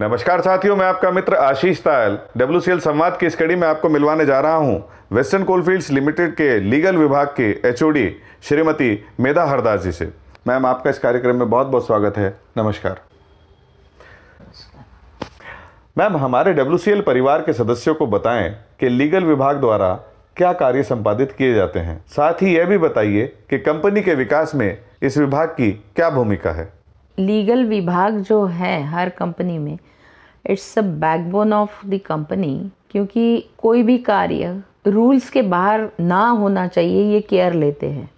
नमस्कार साथियों मैं आपका मित्र आशीष तायल डब्ल्यू संवाद की स्टडी में आपको मिलवाने जा रहा हूं वेस्टर्न कोलफील्ड्स लिमिटेड के लीगल विभाग के एच श्रीमती मेधा हरदास जी से मैम आपका इस कार्यक्रम में बहुत बहुत स्वागत है नमस्कार मैम हमारे डब्ल्यू परिवार के सदस्यों को बताएं कि लीगल विभाग द्वारा क्या कार्य संपादित किए जाते हैं साथ ही यह भी बताइए कि कंपनी के विकास में इस विभाग की क्या भूमिका है लीगल विभाग जो है हर कंपनी में it's a backbone of the company क्योंकि कोई भी कार्य रूल्स के बाहर ना होना चाहिए ये केयर लेते हैं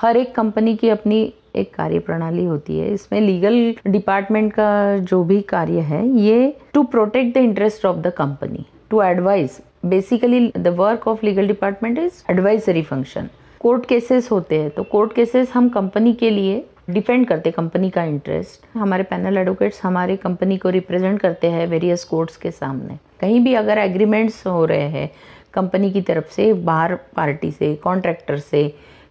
हर एक कंपनी की अपनी एक कार्य प्रणाली होती है इसमें लीगल डिपार्टमेंट का जो भी कार्य है ये to protect the interest of the company to advise basically the work of legal department is advisory function court cases होते हैं तो कोर्ट केसेस हम कंपनी के लिए डिफेंड करते कंपनी का इंटरेस्ट हमारे पैनल एडवोकेट्स हमारे कंपनी को रिप्रेजेंट करते हैं वेरियस कोर्ट्स के सामने कहीं भी अगर एग्रीमेंट्स हो रहे हैं कंपनी की तरफ से बाहर पार्टी से कॉन्ट्रैक्टर से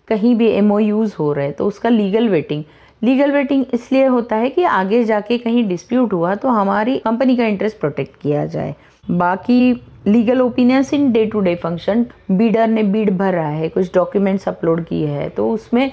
कहीं भी एम हो रहे हैं तो उसका लीगल वेटिंग लीगल वेटिंग इसलिए होता है कि आगे जाके कहीं डिस्प्यूट हुआ तो हमारी कंपनी का इंटरेस्ट प्रोटेक्ट किया जाए बाकी legal opinions in day to day function bidder ने बीड भर रहा है कुछ डॉक्यूमेंट्स अपलोड किए हैं तो उसमें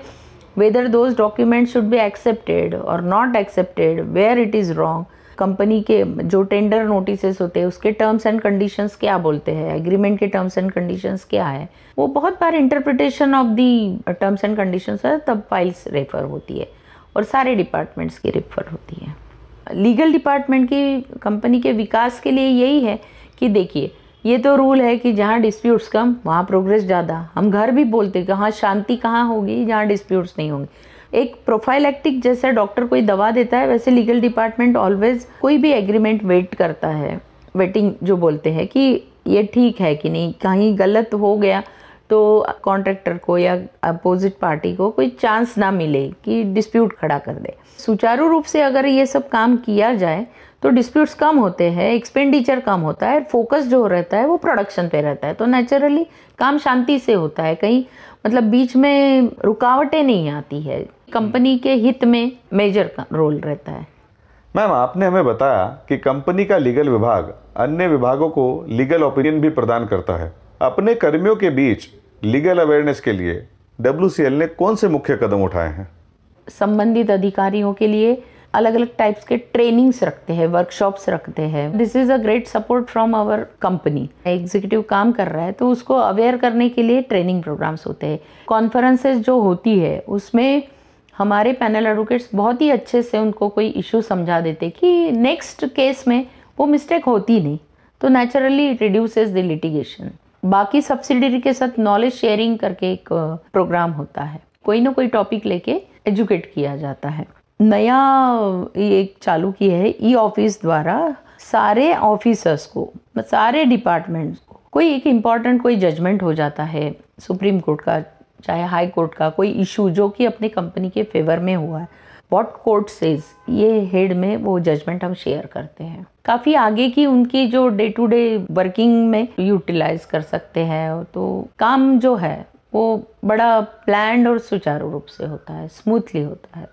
whether those documents should be accepted or not accepted where it is wrong company के जो टेंडर नोटिसेस होते हैं उसके टर्म्स एंड कंडीशंस क्या बोलते हैं एग्रीमेंट के टर्म्स एंड कंडीशंस क्या है वो बहुत बार interpretation of the terms and conditions है तब फाइल्स रेफर होती है और सारे डिपार्टमेंट्स की रेफर होती है लीगल डिपार्टमेंट की कंपनी के विकास के लिए यही है कि देखिए ये तो रूल है कि जहाँ डिस्प्यूट्स कम वहाँ प्रोग्रेस ज़्यादा हम घर भी बोलते हैं कहाँ शांति कहाँ होगी जहाँ डिस्प्यूट्स नहीं होंगे एक प्रोफाइलैक्टिक जैसा डॉक्टर कोई दवा देता है वैसे लीगल डिपार्टमेंट ऑलवेज कोई भी एग्रीमेंट वेट करता है वेटिंग जो बोलते हैं कि ये ठीक है कि नहीं कहीं गलत हो गया तो कॉन्ट्रैक्टर को या अपोजिट पार्टी को कोई चांस ना मिले कि डिस्प्यूट खड़ा कर दे सुचारू रूप से अगर ये सब काम किया जाए तो डिस्प्यूट्स कम होते हैं एक्सपेंडिचर कम होता है फोकस जो रहता है वो प्रोडक्शन पे रहता है तो नेचुरली काम शांति से होता है कहीं मतलब बीच में रुकावटें नहीं आती है कंपनी के हित में मेजर रोल रहता है मैम आपने हमें बताया कि कंपनी का लीगल विभाग अन्य विभागों को लीगल ओपिनियन भी प्रदान करता है अपने कर्मियों के बीच लीगल अवेयरनेस के लिए डब्ल्यू ने कौन से मुख्य कदम उठाए हैं संबंधित अधिकारियों के लिए अलग अलग टाइप्स के ट्रेनिंग्स रखते हैं वर्कशॉप्स रखते हैं this is a great support from our company executive काम कर रहा है तो उसको अवेयर करने के लिए ट्रेनिंग प्रोग्राम्स होते हैं कॉन्फ्रेंसेज जो होती है उसमें हमारे पैनल एडवोकेट्स बहुत ही अच्छे से उनको कोई इशू समझा देते कि नेक्स्ट केस में वो मिस्टेक होती नहीं तो naturally it reduce the litigation बाकी सब्सिडरी के साथ नॉलेज शेयरिंग करके एक प्रोग्राम uh, होता है कोई ना कोई टॉपिक लेके एजुकेट किया जाता है नया ये चालू किया है ई ऑफिस द्वारा सारे ऑफिसर्स को मतलब सारे डिपार्टमेंट्स को कोई एक इम्पॉर्टेंट कोई जजमेंट हो जाता है सुप्रीम कोर्ट का चाहे हाई कोर्ट का कोई इशू जो कि अपने कंपनी के फेवर में हुआ है वॉट कोर्ट सेज ये हेड में वो जजमेंट हम शेयर करते हैं काफ़ी आगे की उनकी जो डे टू डे वर्किंग में यूटिलाइज कर सकते हैं तो काम जो है वो बड़ा प्लान और सुचारू रूप से होता है स्मूथली होता है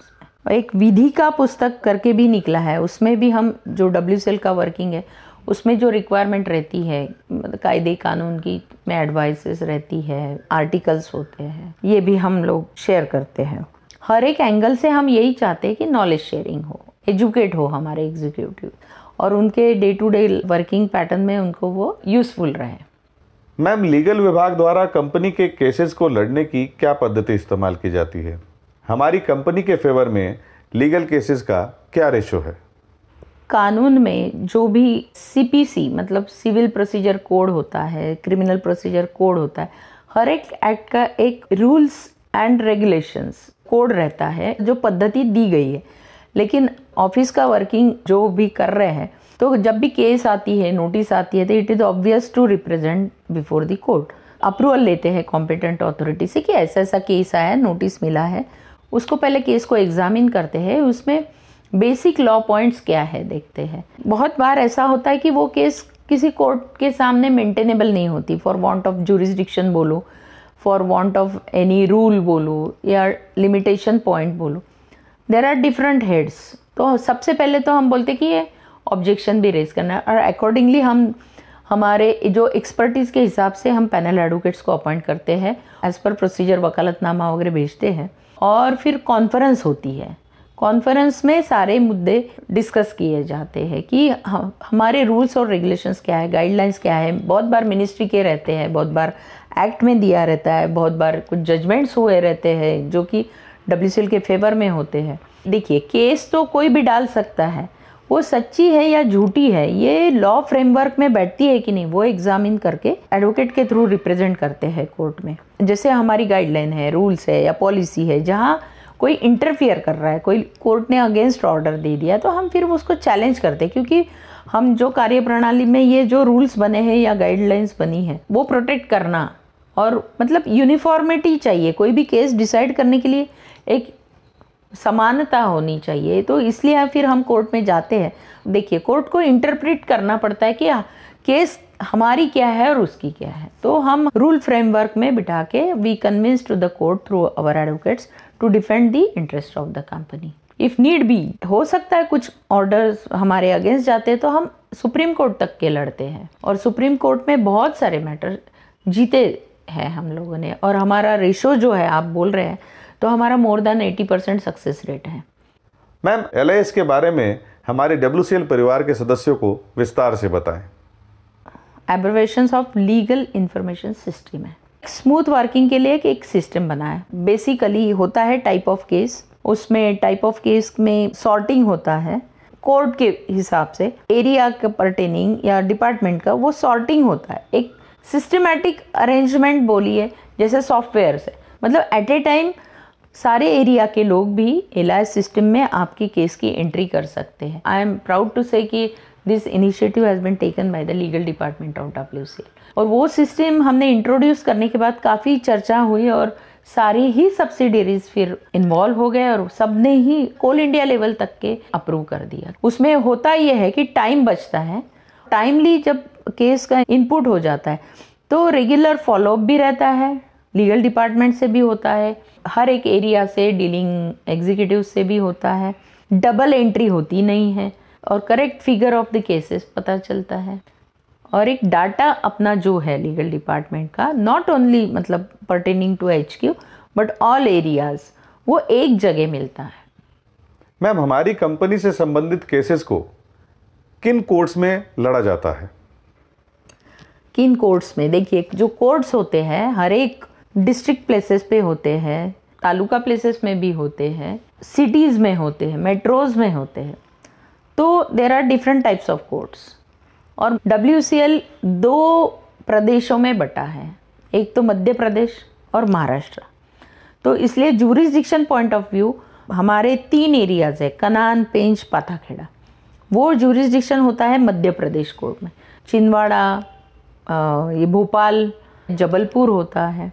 एक विधि का पुस्तक करके भी निकला है उसमें भी हम जो डब्ल्यू सेल का वर्किंग है उसमें जो रिक्वायरमेंट रहती है मतलब कायदे कानून की में एडवाइसेस रहती है आर्टिकल्स होते हैं ये भी हम लोग शेयर करते हैं हर एक एंगल से हम यही चाहते हैं कि नॉलेज शेयरिंग हो एजुकेट हो हमारे एग्जीक्यूटिव और उनके day to day working pattern में उनको वो यूजफुल रहे मैम लीगल विभाग द्वारा कंपनी के केसेस को लड़ने की क्या पद्धति इस्तेमाल की जाती है हमारी कंपनी के फेवर में लीगल केसेस का क्या रेशो है कानून में जो भी सीपीसी मतलब सिविल प्रोसीजर कोड होता है क्रिमिनल प्रोसीजर कोड होता है हर एक एक्ट का एक रूल्स एंड रेगुलेशंस कोड रहता है जो पद्धति दी गई है लेकिन ऑफिस का वर्किंग जो भी कर रहे हैं तो जब भी केस आती है नोटिस आती है तो it is obvious to represent before the court approval लेते हैं कॉम्पिटेंट अथॉरिटी से कि ऐसा ऐसा केस आया है नोटिस मिला है उसको पहले केस को एग्जामिन करते हैं उसमें बेसिक लॉ पॉइंट्स क्या है देखते हैं बहुत बार ऐसा होता है कि वो केस किसी कोर्ट के सामने मेंटेनेबल नहीं होती फॉर वांट ऑफ जूरिस्डिक्शन बोलो for want of any rule बोलो या लिमिटेशन पॉइंट बोलो देर आर डिफरेंट हेड्स तो सबसे पहले तो हम बोलते कि ये ऑब्जेक्शन भी रेज करना है और अकॉर्डिंगली हम हमारे जो एक्सपर्टीज़ के हिसाब से हम पैनल एडवोकेट्स को अपॉइंट करते हैं एज़ पर प्रोसीजर वकालतनामा वगैरह भेजते हैं और फिर कॉन्फ्रेंस होती है कॉन्फ्रेंस में सारे मुद्दे डिस्कस किए जाते हैं कि हमारे रूल्स और रेगुलेशंस क्या है गाइडलाइंस क्या है बहुत बार मिनिस्ट्री के रहते हैं बहुत बार एक्ट में दिया रहता है बहुत बार कुछ जजमेंट्स हुए रहते हैं जो कि डब्ल्यू के फेवर में होते हैं देखिए केस तो कोई भी डाल सकता है वो सच्ची है या झूठी है ये लॉ फ्रेमवर्क में बैठती है कि नहीं वो एग्जामिन करके एडवोकेट के थ्रू रिप्रेजेंट करते हैं कोर्ट में जैसे हमारी गाइडलाइन है रूल्स है या पॉलिसी है जहाँ कोई इंटरफियर कर रहा है कोई कोर्ट ने अगेंस्ट ऑर्डर दे दिया तो हम फिर उसको चैलेंज करते हैं क्योंकि हम जो कार्य प्रणाली में ये जो रूल्स बने हैं या गाइडलाइंस बनी है वो प्रोटेक्ट करना और मतलब यूनिफॉर्मिटी चाहिए कोई भी केस डिसाइड करने के लिए एक समानता होनी चाहिए तो इसलिए फिर हम कोर्ट में जाते हैं देखिए कोर्ट को इंटरप्रिट करना पड़ता है कि केस हमारी क्या है और उसकी क्या है तो हम रूल फ्रेमवर्क में बिठा के we convince to the court through our advocates to defend the interest of the company if need be हो सकता है कुछ ऑर्डर्स हमारे अगेंस्ट जाते हैं तो हम सुप्रीम कोर्ट तक के लड़ते हैं और सुप्रीम कोर्ट में बहुत सारे मैटर जीते हैं हम लोगों ने और हमारा रेशो जो है आप बोल रहे हैं तो हमारा more than 80 percent success rate है मैम एल के बारे में हमारे डब्ल्यू परिवार के सदस्यों को विस्तार से बताएं abbreviations of legal information system है स्मूथ वर्किंग के लिए एक सिस्टम बना है बेसिकली होता है टाइप ऑफ केस उसमें टाइप ऑफ केस में सॉर्टिंग होता है कोर्ट के हिसाब से एरिया के परटेनिंग या डिपार्टमेंट का वो सॉर्टिंग होता है एक सिस्टमेटिक अरेंजमेंट बोलिए जैसे सॉफ्टवेयर से मतलब एट ए टाइम सारे एरिया के लोग भी एल सिस्टम में आपकी केस की एंट्री कर सकते हैं I am proud to say कि this initiative has been taken by the legal department of W और वो सिस्टम हमने इंट्रोड्यूस करने के बाद काफ़ी चर्चा हुई और सारी ही सब्सिडरीज फिर इन्वॉल्व हो गए और सब ने ही कोल इंडिया लेवल तक के अप्रूव कर दिया उसमें होता यह है कि टाइम बचता है टाइमली जब केस का इनपुट हो जाता है तो रेगुलर फॉलोअप भी रहता है लीगल डिपार्टमेंट से भी होता है हर एक एरिया से डीलिंग एग्जीक्यूटिव से भी होता है डबल एंट्री होती नहीं है और correct figure of the cases पता चलता है और एक डाटा अपना जो है लीगल डिपार्टमेंट का नॉट ओनली मतलब pertaining to H Q but all areas वो एक जगह मिलता है मैम हमारी कंपनी से संबंधित केसेस को किन कोर्ट्स में लड़ा जाता है किन कोर्ट्स में देखिए जो कोर्ट्स होते हैं हर एक डिस्ट्रिक्ट प्लेसेस पे होते हैं तालुका प्लेसेस में भी होते हैं सिटीज़ में होते हैं मेट्रोज़ में होते हैं तो there are different types of courts और डब्ल्यू दो प्रदेशों में बटा है एक तो मध्य प्रदेश और महाराष्ट्र तो इसलिए जूरिस्डिक्शन पॉइंट ऑफ व्यू हमारे तीन एरियाज़ है कनान पेंच पाथाखेड़ा वो जूरिस्डिक्शन होता है मध्य प्रदेश कोर्ट में छिंदवाड़ा ये भोपाल जबलपुर होता है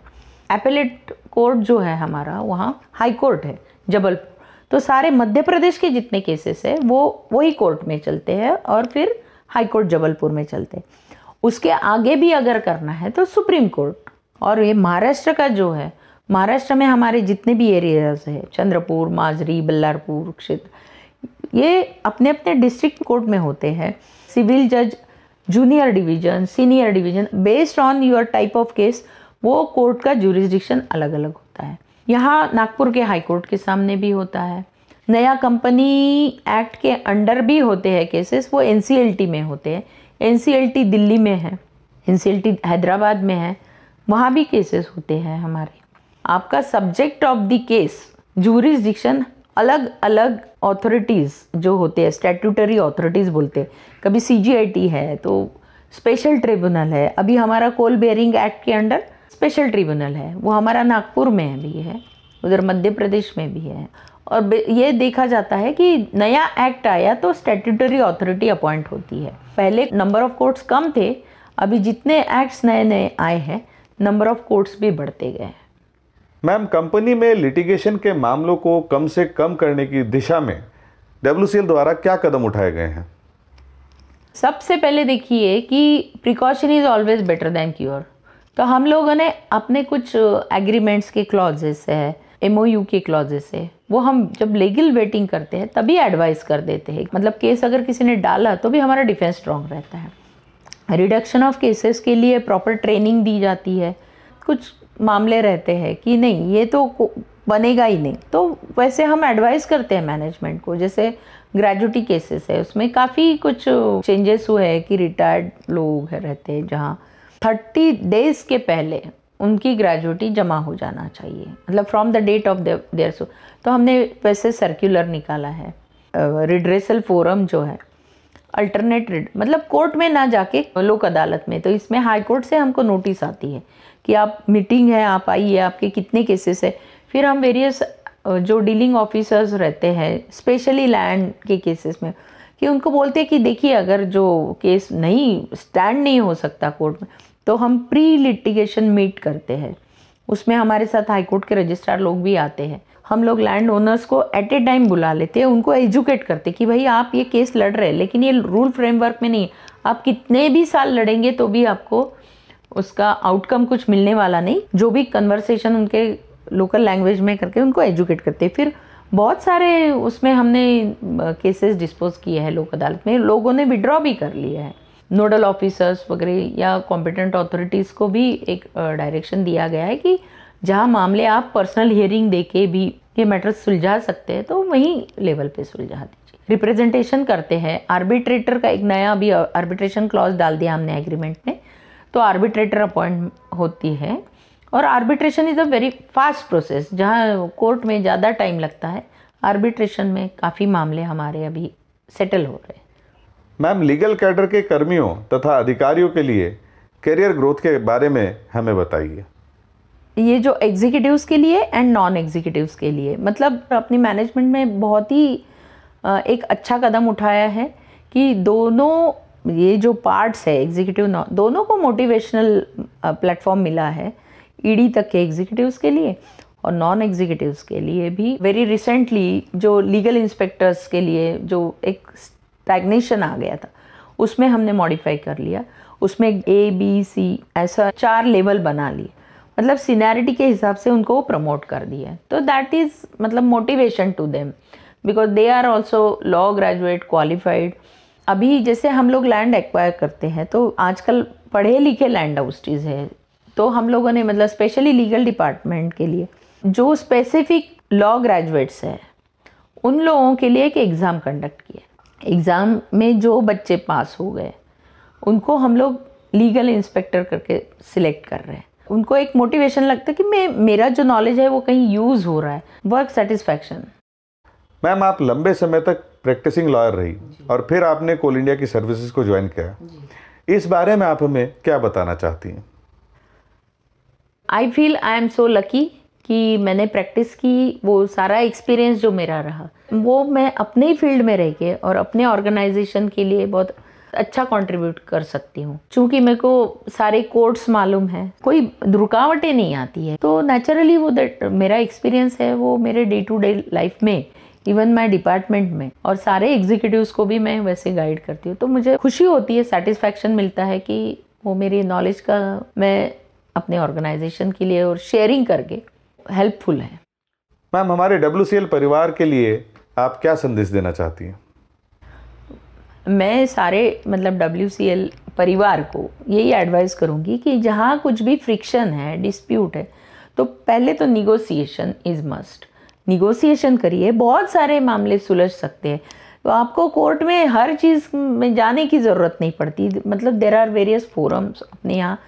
एपेलेट कोर्ट जो है हमारा वहाँ हाई कोर्ट है जबलपुर तो सारे मध्य प्रदेश के जितने केसेस है वो वही कोर्ट में चलते हैं और फिर हाई कोर्ट जबलपुर में चलते हैं उसके आगे भी अगर करना है तो सुप्रीम कोर्ट और ये महाराष्ट्र का जो है महाराष्ट्र में हमारे जितने भी एरियाज है चंद्रपुर माजरी बल्लारपुर क्षेत्र ये अपने अपने डिस्ट्रिक्ट कोर्ट में होते हैं सिविल जज junior division senior division based on your type of case वो कोर्ट का जुरिस्डिक्शन अलग अलग होता है यहाँ नागपुर के हाई कोर्ट के सामने भी होता है नया कंपनी एक्ट के अंडर भी होते हैं केसेस वो एन में होते हैं एन दिल्ली में है एन हैदराबाद में है वहाँ भी केसेस होते हैं हमारे आपका subject of the case jurisdiction अलग अलग अथॉरिटीज़ जो होते हैं स्टैट्यूटरी अथॉरिटीज़ बोलते हैं कभी सी है तो स्पेशल ट्रिब्यूनल है अभी हमारा कोल बेयरिंग एक्ट के अंडर स्पेशल ट्रिब्यूनल है वो हमारा नागपुर में भी है उधर मध्य प्रदेश में भी है और ये देखा जाता है कि नया एक्ट आया तो स्टेट्यूटरी अथॉरिटी अपॉइंट होती है पहले नंबर ऑफ कोर्ट्स कम थे अभी जितने एक्ट्स नए नए आए हैं नंबर ऑफ कोर्ट्स भी बढ़ते गए हैं मैम कंपनी में लिटिगेशन के मामलों को कम से कम करने की दिशा में डब्ल्यू द्वारा क्या कदम उठाए गए हैं सबसे पहले देखिए कि precaution is always better than cure तो हम लोगों ने अपने कुछ एग्रीमेंट्स के क्लॉजेस है एम के क्लॉजेस है वो हम जब लीगल वेटिंग करते हैं तभी एडवाइस कर देते हैं मतलब केस अगर किसी ने डाला तो भी हमारा डिफेंस स्ट्रांग रहता है रिडक्शन ऑफ केसेस के लिए प्रॉपर ट्रेनिंग दी जाती है कुछ मामले रहते हैं कि नहीं ये तो बनेगा ही नहीं तो वैसे हम एडवाइस करते हैं मैनेजमेंट को जैसे ग्रेजुटी केसेस है उसमें काफ़ी कुछ चेंजेस हुए हैं कि रिटायर्ड लोग रहते हैं जहाँ थर्टी डेज के पहले उनकी ग्रेजुटी जमा हो जाना चाहिए मतलब from the date of there so तो हमने वैसे सर्कुलर निकाला है रिड्रेसल फोरम जो है अल्टरनेट रिड मतलब कोर्ट में ना जाके लोक अदालत में तो इसमें हाई कोर्ट से हमको नोटिस आती है कि आप मीटिंग है आप आइए आपके कितने केसेस है फिर हम वेरियस जो डीलिंग ऑफिसर्स रहते हैं स्पेशली लैंड के केसेस में कि उनको बोलते हैं कि देखिए अगर जो केस नहीं स्टैंड नहीं हो सकता कोर्ट में तो हम प्री लिटिगेशन मीट करते हैं उसमें हमारे साथ हाईकोर्ट के रजिस्ट्रार लोग भी आते हैं हम लोग लैंड ओनर्स को एट ए टाइम बुला लेते हैं उनको एजुकेट करते कि भाई आप ये केस लड़ रहे हैं लेकिन ये रूल फ्रेमवर्क में नहीं आप कितने भी साल लड़ेंगे तो भी आपको उसका आउटकम कुछ मिलने वाला नहीं जो भी कन्वर्सेशन उनके लोकल लैंग्वेज में करके उनको एजुकेट करते फिर बहुत सारे उसमें हमने केसेस डिस्पोज किए हैं लोक अदालत में लोगों ने विड्रॉ भी कर लिए हैं नोडल ऑफिसर्स वगैरह या कॉम्पिटेंट अथॉरिटीज़ को भी एक डायरेक्शन दिया गया है कि जहाँ मामले आप पर्सनल हियरिंग दे के भी ये मैटर सुलझा सकते हैं तो वहीं लेवल पे सुलझा दीजिए रिप्रेजेंटेशन करते हैं आर्बिट्रेटर का एक नया अभी आर्बिट्रेशन क्लॉज डाल दिया हमने एग्रीमेंट में तो आर्बिट्रेटर अपॉइंट होती है और arbitration is a very fast process जहाँ कोर्ट में ज़्यादा टाइम लगता है आर्बिट्रेशन में काफ़ी मामले हमारे अभी सेटल हो रहे हैं मैम लीगल कैडर के कर्मियों तथा अधिकारियों के लिए करियर ग्रोथ के बारे में हमें बताइए ये जो एग्जीक्यूटिव्स के लिए एंड नॉन एग्जीक्यूटिव्स के लिए मतलब अपनी मैनेजमेंट में बहुत ही एक अच्छा कदम उठाया है कि दोनों ये जो पार्ट्स है एग्जीक्यूटिव दोनों को मोटिवेशनल प्लेटफॉर्म मिला है ईडी तक के एग्जीक्यूटिव्स के लिए और नॉन एग्जीक्यूटिव्स के लिए भी वेरी रिसेंटली जो लीगल इंस्पेक्टर्स के लिए जो एक स्टैग्नेशन आ गया था उसमें हमने मॉडिफाई कर लिया उसमें ए बी सी ऐसा चार लेवल बना लिए मतलब सीनियरिटी के हिसाब से उनको प्रमोट कर दिया तो दैट इज़ मतलब motivation to them because they are also law graduate qualified अभी जैसे हम लोग लैंड एक्वायर करते हैं तो आजकल पढ़े लिखे लैंड हाउस्टीज़ है तो हम लोगों ने मतलब स्पेशली लीगल डिपार्टमेंट के लिए जो स्पेसिफिक लॉ ग्रेजुएट्स हैं उन लोगों के लिए एक एग्ज़ाम कंडक्ट किया एग्ज़ाम में जो बच्चे पास हो गए उनको हम लोग लीगल इंस्पेक्टर करके सिलेक्ट कर रहे हैं उनको एक मोटिवेशन लगता है कि मैं मेरा जो नॉलेज है वो कहीं यूज़ हो रहा है वर्क सेटिस्फैक्शन मैम आप लंबे समय तक प्रैक्टिसिंग लॉयर रही और फिर आपने कोल इंडिया की सर्विसेज को ज्वाइन किया इस बारे में आप हमें क्या बताना चाहती हैं I feel I am so lucky कि मैंने प्रैक्टिस की वो सारा एक्सपीरियंस जो मेरा रहा वो मैं अपने ही फील्ड में रह के और अपने ऑर्गेनाइजेशन के लिए बहुत अच्छा कंट्रीब्यूट कर सकती हूँ चूंकि मेरे को सारे कोर्ट्स मालूम है कोई रुकावटें नहीं आती है तो नेचुरली वो दैट मेरा एक्सपीरियंस है वो मेरे डे टू डे लाइफ में इवन माई डिपार्टमेंट में और सारे एग्जीक्यूटिवस को भी मैं वैसे गाइड करती हूँ तो मुझे खुशी होती है सेटिस्फैक्शन मिलता है कि वो मेरी नॉलेज का मैं अपने ऑर्गेनाइजेशन के लिए और शेयरिंग करके हेल्पफुल है मैम हमारे डब्ल्यू परिवार के लिए आप क्या संदेश देना चाहती हैं मैं सारे मतलब डब्ल्यू परिवार को यही एडवाइस करूंगी कि जहाँ कुछ भी फ्रिक्शन है डिस्प्यूट है तो पहले तो निगोसिएशन इज़ मस्ट निगोसिएशन करिए बहुत सारे मामले सुलझ सकते हैं तो आपको कोर्ट में हर चीज़ में जाने की ज़रूरत नहीं पड़ती मतलब देर आर वेरियस फोरम्स अपने यहाँ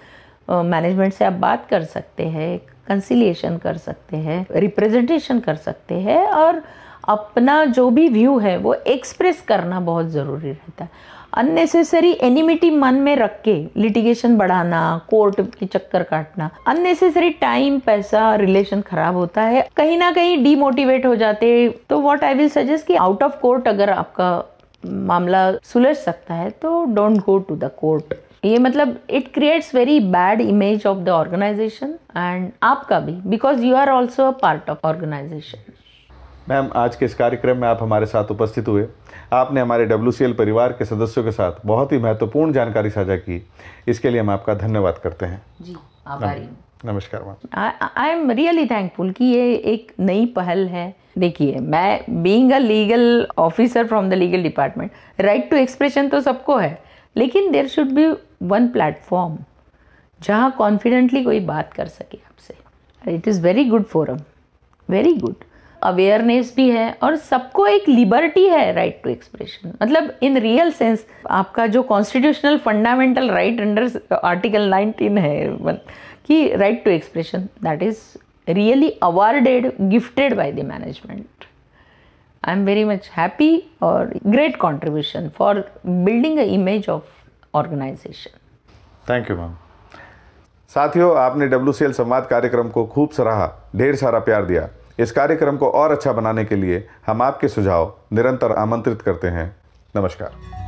मैनेजमेंट से आप बात कर सकते हैं कंसिलिएशन कर सकते हैं रिप्रेजेंटेशन कर सकते हैं और अपना जो भी व्यू है वो एक्सप्रेस करना बहुत ज़रूरी रहता है अननेसेसरी एनिमिटी मन में रख के लिटिगेशन बढ़ाना कोर्ट के चक्कर काटना अननेसेसरी टाइम पैसा रिलेशन खराब होता है कहीं ना कहीं डीमोटिवेट हो जाते तो व्हाट आई विल सजेस्ट कि आउट ऑफ कोर्ट अगर आपका मामला सुलझ सकता है तो don't go to the court ये मतलब it creates very bad image of the organization and आपका भी because you are also a part of organization ma'am आज के इस कार्यक्रम में आप हमारे साथ उपस्थित हुए आपने हमारे डब्ल्यू परिवार के सदस्यों के साथ बहुत ही महत्वपूर्ण जानकारी साझा की इसके लिए हम आपका धन्यवाद करते हैं जी नमस्कार ma'am I am really thankful कि ये एक नई पहल है देखिए मैं being a legal officer from the legal department right to expression तो सबको है लेकिन there should be one platform जहाँ कॉन्फिडेंटली कोई बात कर सके आपसे it is very good forum very good awareness भी है और सबको एक लिबर्टी है राइट टू एक्सप्रेशन मतलब इन रियल सेंस आपका जो constitutional fundamental right under article 19 है कि right to expression that is really awarded gifted by the management I am very much happy और great contribution for building a image of organization thank you ma'am साथियों आपने W संवाद कार्यक्रम को खूब सराहा ढेर सारा प्यार दिया इस कार्यक्रम को और अच्छा बनाने के लिए हम आपके सुझाव निरंतर आमंत्रित करते हैं नमस्कार